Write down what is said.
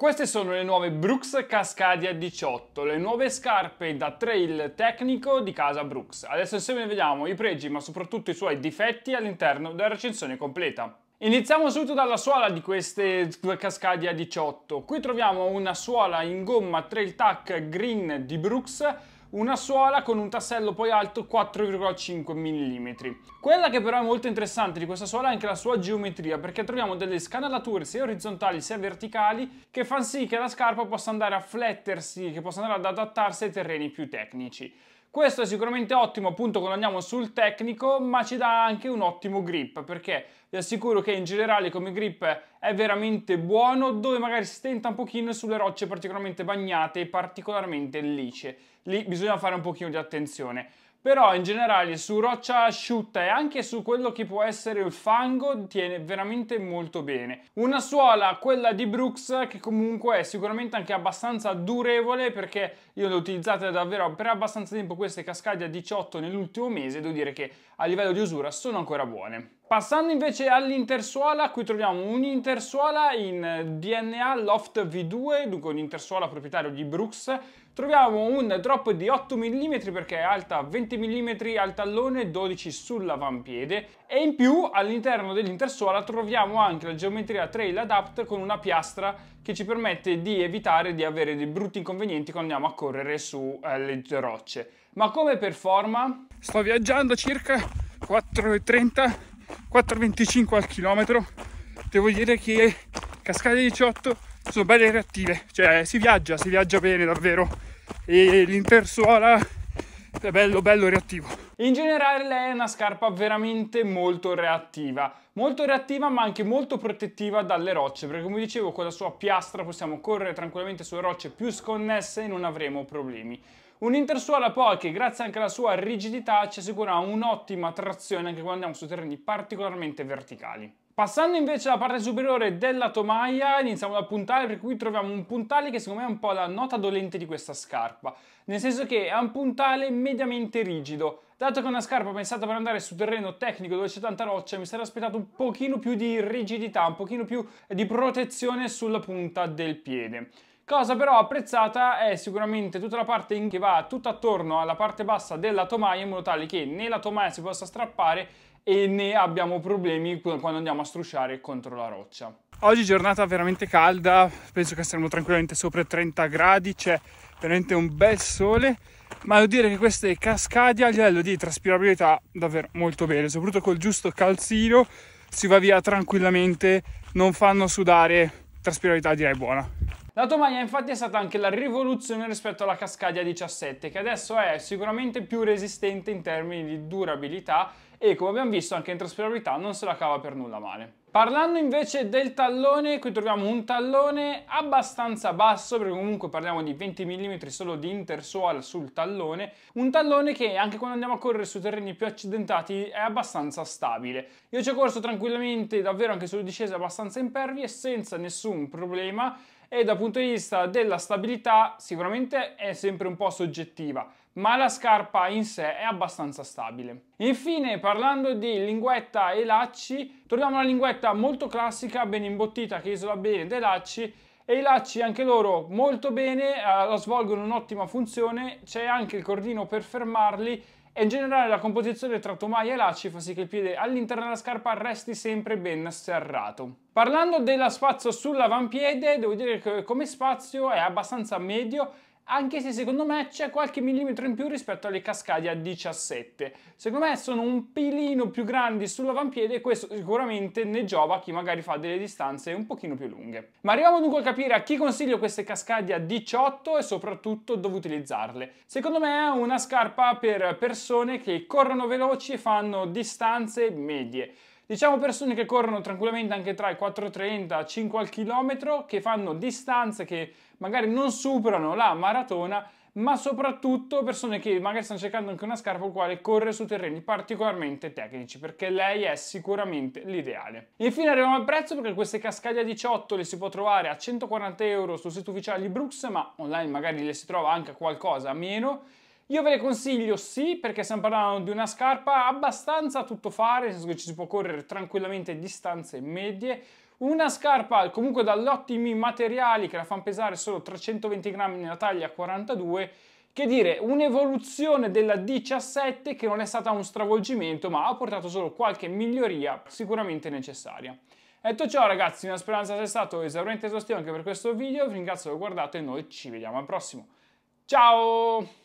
Queste sono le nuove Brooks Cascadia 18, le nuove scarpe da trail tecnico di casa Brooks. Adesso insieme vediamo i pregi ma soprattutto i suoi difetti all'interno della recensione completa. Iniziamo subito dalla suola di queste Cascadia 18. Qui troviamo una suola in gomma trail tack green di Brooks una suola con un tassello poi alto 4,5 mm. Quella che però è molto interessante di questa suola è anche la sua geometria, perché troviamo delle scanalature sia orizzontali sia verticali che fanno sì che la scarpa possa andare a flettersi, che possa andare ad adattarsi ai terreni più tecnici. Questo è sicuramente ottimo appunto quando andiamo sul tecnico, ma ci dà anche un ottimo grip, perché vi assicuro che in generale come grip è veramente buono, dove magari si stenta un pochino sulle rocce particolarmente bagnate e particolarmente lisce. Lì bisogna fare un pochino di attenzione però in generale su roccia asciutta e anche su quello che può essere il fango tiene veramente molto bene. Una suola, quella di Brooks, che comunque è sicuramente anche abbastanza durevole perché io l'ho utilizzata davvero per abbastanza tempo queste cascate a 18 nell'ultimo mese, devo dire che a livello di usura sono ancora buone. Passando invece all'intersuola, qui troviamo un'intersuola in DNA Loft V2, dunque un'intersuola proprietario di Brooks. Troviamo un drop di 8 mm perché è alta 20 mm al tallone, 12 sull'avampiede e in più all'interno dell'intersuola troviamo anche la geometria Trail Adapt con una piastra che ci permette di evitare di avere dei brutti inconvenienti quando andiamo a correre sulle eh, rocce. Ma come performa? Sto viaggiando circa 4,30 4,25 al chilometro devo dire che Cascate 18 sono belle reattive cioè si viaggia, si viaggia bene davvero e l'intersuola è bello bello reattivo in generale lei è una scarpa veramente molto reattiva molto reattiva ma anche molto protettiva dalle rocce perché come dicevo con la sua piastra possiamo correre tranquillamente sulle rocce più sconnesse e non avremo problemi un Intersuola poi che grazie anche alla sua rigidità ci assicura un'ottima trazione anche quando andiamo su terreni particolarmente verticali. Passando invece alla parte superiore della tomaia, iniziamo dal puntale, per cui troviamo un puntale che secondo me è un po' la nota dolente di questa scarpa, nel senso che è un puntale mediamente rigido. Dato che è una scarpa pensata per andare su terreno tecnico dove c'è tanta roccia, mi sarei aspettato un pochino più di rigidità, un pochino più di protezione sulla punta del piede. Cosa però apprezzata è sicuramente tutta la parte in che va tutto attorno alla parte bassa della tomaia in modo tale che né la tomaia si possa strappare e né abbiamo problemi quando andiamo a strusciare contro la roccia. Oggi giornata veramente calda, penso che saremo tranquillamente sopra i 30 gradi, c'è veramente un bel sole, ma devo dire che queste cascadi a livello di traspirabilità davvero molto bene, soprattutto col giusto calzino si va via tranquillamente, non fanno sudare, traspirabilità direi buona. La Tomagna infatti è stata anche la rivoluzione rispetto alla Cascadia 17 che adesso è sicuramente più resistente in termini di durabilità e come abbiamo visto anche in traspirabilità non se la cava per nulla male. Parlando invece del tallone, qui troviamo un tallone abbastanza basso, perché comunque parliamo di 20 mm solo di intersuola sul tallone, un tallone che anche quando andiamo a correre su terreni più accidentati è abbastanza stabile. Io ci ho corso tranquillamente, davvero anche sulle discese abbastanza impervie, senza nessun problema, e dal punto di vista della stabilità sicuramente è sempre un po' soggettiva, ma la scarpa in sé è abbastanza stabile. Infine, parlando di linguetta e lacci, troviamo la linguetta coperta molto classica, ben imbottita, che isola bene dai lacci e i lacci anche loro molto bene, eh, svolgono un'ottima funzione, c'è anche il cordino per fermarli e in generale la composizione tra tomaia e lacci fa sì che il piede all'interno della scarpa resti sempre ben serrato. Parlando della spazio sull'avampiede, devo dire che come spazio è abbastanza medio anche se secondo me c'è qualche millimetro in più rispetto alle Cascadia 17. Secondo me sono un pilino più grandi sull'avampiede e questo sicuramente ne giova a chi magari fa delle distanze un pochino più lunghe. Ma arriviamo dunque a capire a chi consiglio queste Cascadia 18 e soprattutto dove utilizzarle. Secondo me è una scarpa per persone che corrono veloci e fanno distanze medie. Diciamo persone che corrono tranquillamente anche tra i 4,30 e 5 al chilometro, che fanno distanze che magari non superano la maratona, ma soprattutto persone che magari stanno cercando anche una scarpa quale corre su terreni particolarmente tecnici, perché lei è sicuramente l'ideale. Infine arriviamo al prezzo perché queste cascaglia 18 le si può trovare a 140 euro sul sito ufficiale di Brooks, ma online magari le si trova anche a qualcosa a meno io ve le consiglio sì, perché stiamo parlando di una scarpa abbastanza tuttofare, nel senso che ci si può correre tranquillamente distanze medie, una scarpa comunque dall'ottimi materiali che la fanno pesare solo 320 grammi nella taglia 42, che dire un'evoluzione della 17 che non è stata un stravolgimento ma ha portato solo qualche miglioria sicuramente necessaria. Detto ciò ragazzi, una speranza sia stato esauriente esaustivo anche per questo video, vi ringrazio per aver guardato e noi ci vediamo al prossimo. Ciao!